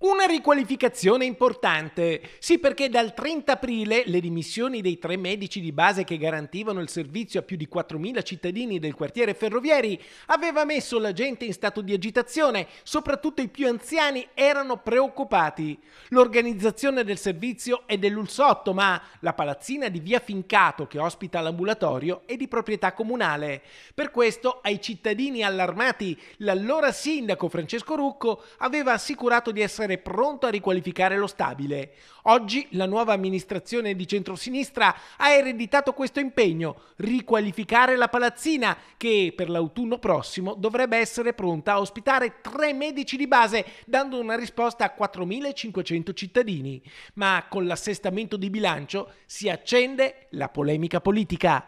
Una riqualificazione importante, sì perché dal 30 aprile le dimissioni dei tre medici di base che garantivano il servizio a più di 4.000 cittadini del quartiere Ferrovieri aveva messo la gente in stato di agitazione, soprattutto i più anziani erano preoccupati. L'organizzazione del servizio è dell'Ulsotto, ma la palazzina di via Fincato che ospita l'ambulatorio è di proprietà comunale. Per questo ai cittadini allarmati l'allora sindaco Francesco Rucco aveva assicurato di essere essere pronto a riqualificare lo stabile. Oggi la nuova amministrazione di centrosinistra ha ereditato questo impegno, riqualificare la palazzina che per l'autunno prossimo dovrebbe essere pronta a ospitare tre medici di base, dando una risposta a 4.500 cittadini. Ma con l'assestamento di bilancio si accende la polemica politica.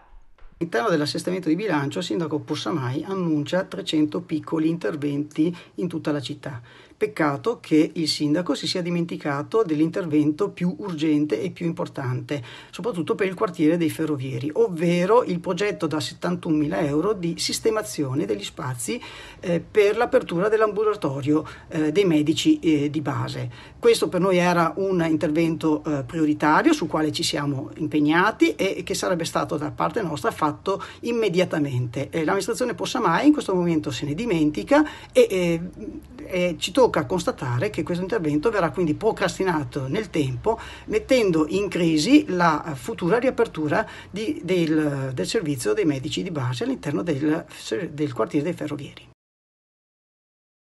All'interno dell'assestamento di bilancio il sindaco Possamai annuncia 300 piccoli interventi in tutta la città. Peccato che il sindaco si sia dimenticato dell'intervento più urgente e più importante, soprattutto per il quartiere dei ferrovieri, ovvero il progetto da 71.000 euro di sistemazione degli spazi eh, per l'apertura dell'ambulatorio eh, dei medici eh, di base. Questo per noi era un intervento eh, prioritario su quale ci siamo impegnati e che sarebbe stato da parte nostra fatto fatto immediatamente. Eh, l'amministrazione Possa Mai in questo momento se ne dimentica e, e, eh, e ci tocca constatare che questo intervento verrà quindi procrastinato nel tempo, mettendo in crisi la futura riapertura di, del, del, servizio dei medici di base all'interno del, del quartiere dei ferrovieri.